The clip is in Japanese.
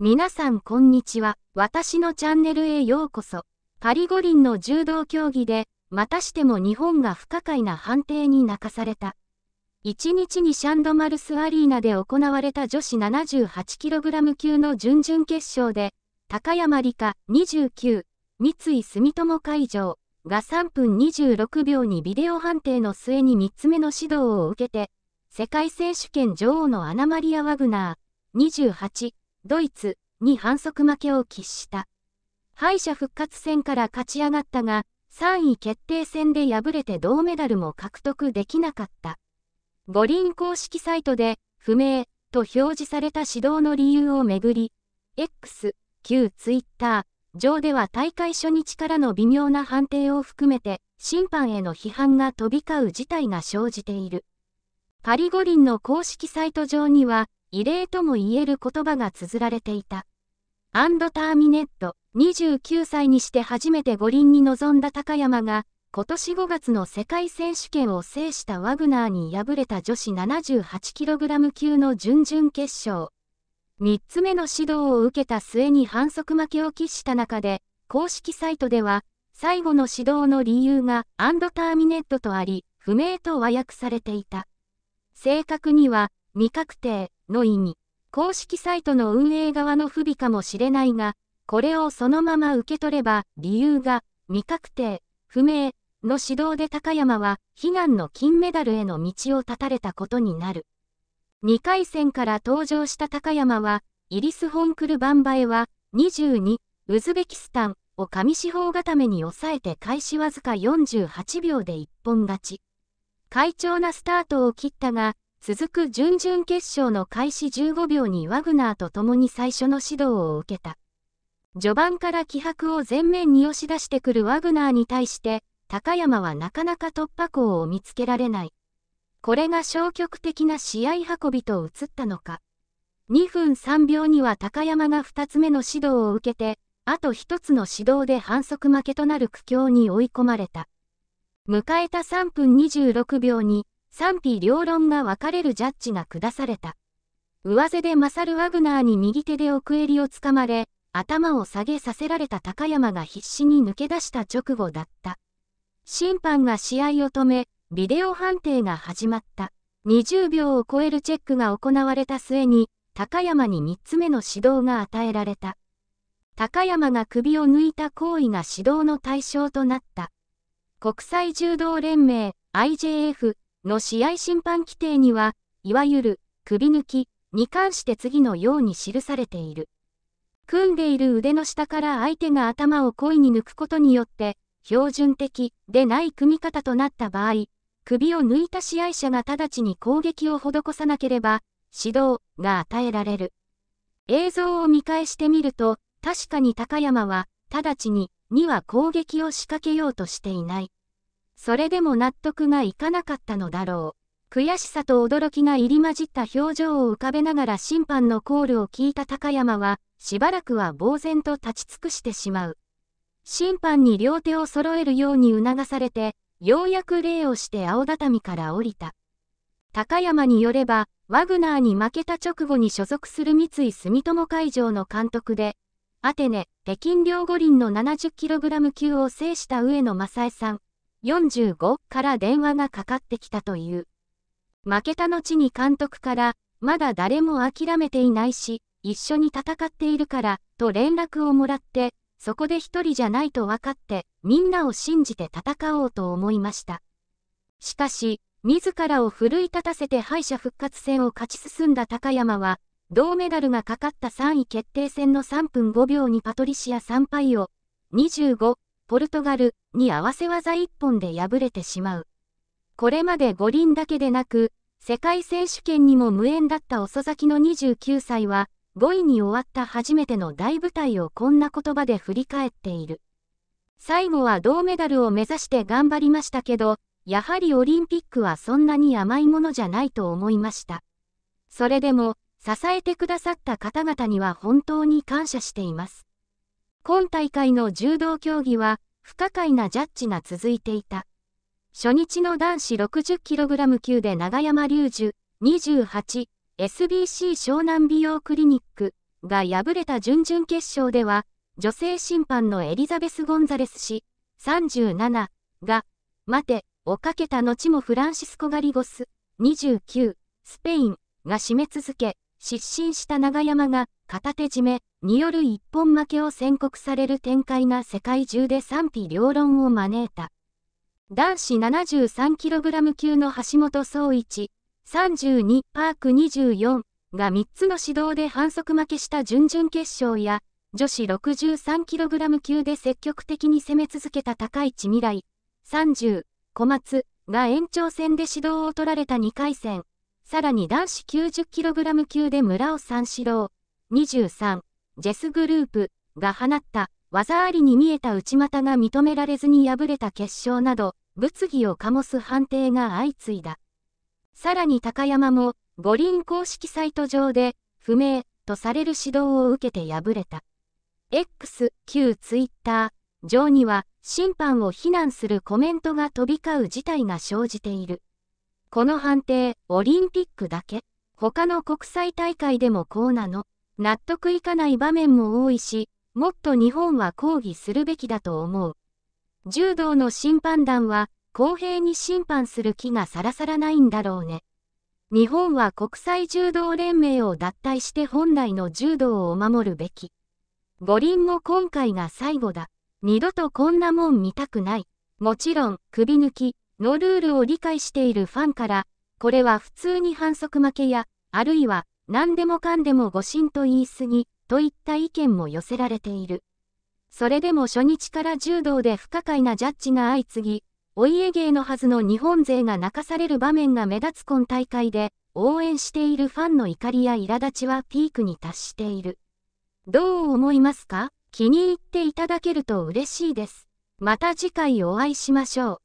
皆さんこんにちは。私のチャンネルへようこそ。パリ五輪の柔道競技で、またしても日本が不可解な判定に泣かされた。1日にシャンドマルスアリーナで行われた女子 78kg 級の準々決勝で、高山理香29、三井住友会場が3分26秒にビデオ判定の末に3つ目の指導を受けて、世界選手権女王のアナマリア・ワグナー28、ドイツに反則負けを喫した。敗者復活戦から勝ち上がったが、3位決定戦で敗れて銅メダルも獲得できなかった。五輪公式サイトで、不明と表示された指導の理由をめぐり、X、旧 Twitter 上では大会初日からの微妙な判定を含めて、審判への批判が飛び交う事態が生じている。パリ五輪の公式サイト上には、異例とも言える言葉が綴られていた。アンドターミネット、29歳にして初めて五輪に臨んだ高山が、今年5月の世界選手権を制したワグナーに敗れた女子 78kg 級の準々決勝。3つ目の指導を受けた末に反則負けを喫した中で、公式サイトでは、最後の指導の理由がアンドターミネットとあり、不明と和訳されていた。正確には、未確定、の意味、公式サイトの運営側の不備かもしれないが、これをそのまま受け取れば、理由が未確定、不明の指導で高山は悲願の金メダルへの道を断たれたことになる。2回戦から登場した高山は、イリス・ホンクル・バンバエは22、ウズベキスタンを紙四方固めに抑えて開始わずか48秒で一本勝ち。快調なスタートを切ったが、続く準々決勝の開始15秒にワグナーと共に最初の指導を受けた。序盤から気迫を前面に押し出してくるワグナーに対して、高山はなかなか突破口を見つけられない。これが消極的な試合運びと映ったのか。2分3秒には高山が2つ目の指導を受けて、あと1つの指導で反則負けとなる苦境に追い込まれた。迎えた3分26秒に、賛否両論が分かれるジャッジが下された。上背で勝るワグナーに右手で奥襟をつかまれ、頭を下げさせられた高山が必死に抜け出した直後だった。審判が試合を止め、ビデオ判定が始まった。20秒を超えるチェックが行われた末に、高山に3つ目の指導が与えられた。高山が首を抜いた行為が指導の対象となった。国際柔道連盟 IJF の試合審判規定には、いわゆる首抜きに関して次のように記されている。組んでいる腕の下から相手が頭を故意に抜くことによって、標準的でない組み方となった場合、首を抜いた試合者が直ちに攻撃を施さなければ、指導が与えられる。映像を見返してみると、確かに高山は、直ちに、には攻撃を仕掛けようとしていない。それでも納得がいかなかったのだろう。悔しさと驚きが入り混じった表情を浮かべながら審判のコールを聞いた高山は、しばらくは呆然と立ち尽くしてしまう。審判に両手を揃えるように促されて、ようやく礼をして青畳から降りた。高山によれば、ワグナーに負けた直後に所属する三井住友会場の監督で、アテネ、北京両五輪の 70kg 級を制した上野正恵さん、45から電話がかかってきたという。負けた後に監督から、まだ誰も諦めていないし、一緒に戦っているから、と連絡をもらって、そこで一人じゃないと分かって、みんなを信じて戦おうと思いました。しかし、自らを奮い立たせて敗者復活戦を勝ち進んだ高山は、銅メダルがかかった3位決定戦の3分5秒にパトリシア・3敗を、25ポルトガルに合わせ技一本で敗れてしまう。これまで五輪だけでなく、世界選手権にも無縁だった遅咲きの29歳は、5位に終わった初めての大舞台をこんな言葉で振り返っている。最後は銅メダルを目指して頑張りましたけど、やはりオリンピックはそんなに甘いものじゃないと思いました。それでも、支えてくださった方々には本当に感謝しています。今大会の柔道競技は不可解なジャッジが続いていた。初日の男子 60kg 級で永山隆二 28SBC 湘南美容クリニックが敗れた準々決勝では女性審判のエリザベス・ゴンザレス氏37が待てをかけた後もフランシスコ・ガリゴス29スペインが締め続け失神した長山が片手締めによる一本負けを宣告される展開が世界中で賛否両論を招いた。男子 73kg 級の橋本総一、32パーク24が3つの指導で反則負けした準々決勝や、女子 63kg 級で積極的に攻め続けた高市未来、30、小松が延長戦で指導を取られた2回戦、さらに男子 90kg 級で村尾三四郎、23、ジェスグループが放った技ありに見えた内股が認められずに敗れた決勝など、物議を醸す判定が相次いだ。さらに高山も、五輪公式サイト上で、不明とされる指導を受けて敗れた。X、旧 Twitter 上には、審判を非難するコメントが飛び交う事態が生じている。この判定、オリンピックだけ、他の国際大会でもこうなの。納得いかない場面も多いし、もっと日本は抗議するべきだと思う。柔道の審判団は公平に審判する気がさらさらないんだろうね。日本は国際柔道連盟を脱退して本来の柔道を守るべき。五輪も今回が最後だ。二度とこんなもん見たくない。もちろん、首抜きのルールを理解しているファンから、これは普通に反則負けや、あるいは何でもかんでも誤信と言い過ぎ、といった意見も寄せられている。それでも初日から柔道で不可解なジャッジが相次ぎ、お家芸のはずの日本勢が泣かされる場面が目立つ今大会で、応援しているファンの怒りや苛立ちはピークに達している。どう思いますか気に入っていただけると嬉しいです。また次回お会いしましょう。